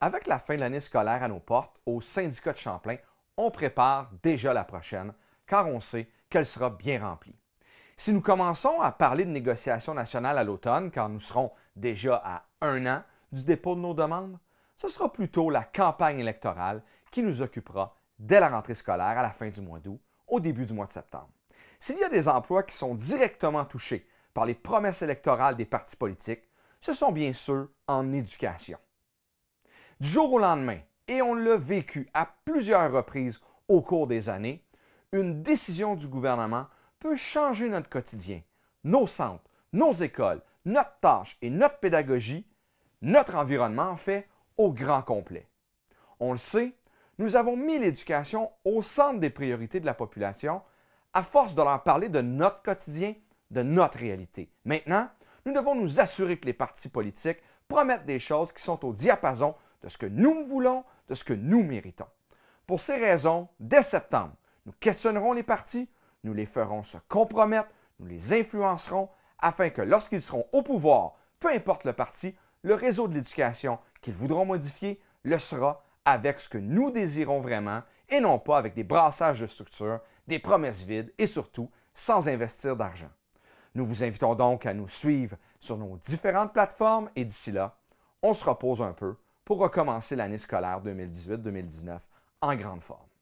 Avec la fin de l'année scolaire à nos portes, au syndicat de Champlain, on prépare déjà la prochaine, car on sait qu'elle sera bien remplie. Si nous commençons à parler de négociations nationales à l'automne, quand nous serons déjà à un an du dépôt de nos demandes, ce sera plutôt la campagne électorale qui nous occupera dès la rentrée scolaire à la fin du mois d'août, au début du mois de septembre. S'il y a des emplois qui sont directement touchés par les promesses électorales des partis politiques, ce sont bien ceux en éducation. Du jour au lendemain, et on l'a vécu à plusieurs reprises au cours des années, une décision du gouvernement peut changer notre quotidien, nos centres, nos écoles, notre tâche et notre pédagogie, notre environnement en fait, au grand complet. On le sait, nous avons mis l'éducation au centre des priorités de la population à force de leur parler de notre quotidien, de notre réalité. Maintenant, nous devons nous assurer que les partis politiques promettent des choses qui sont au diapason de ce que nous voulons, de ce que nous méritons. Pour ces raisons, dès septembre, nous questionnerons les partis, nous les ferons se compromettre, nous les influencerons afin que lorsqu'ils seront au pouvoir, peu importe le parti, le réseau de l'éducation qu'ils voudront modifier le sera avec ce que nous désirons vraiment et non pas avec des brassages de structures, des promesses vides et surtout sans investir d'argent. Nous vous invitons donc à nous suivre sur nos différentes plateformes et d'ici là, on se repose un peu pour recommencer l'année scolaire 2018-2019 en grande forme.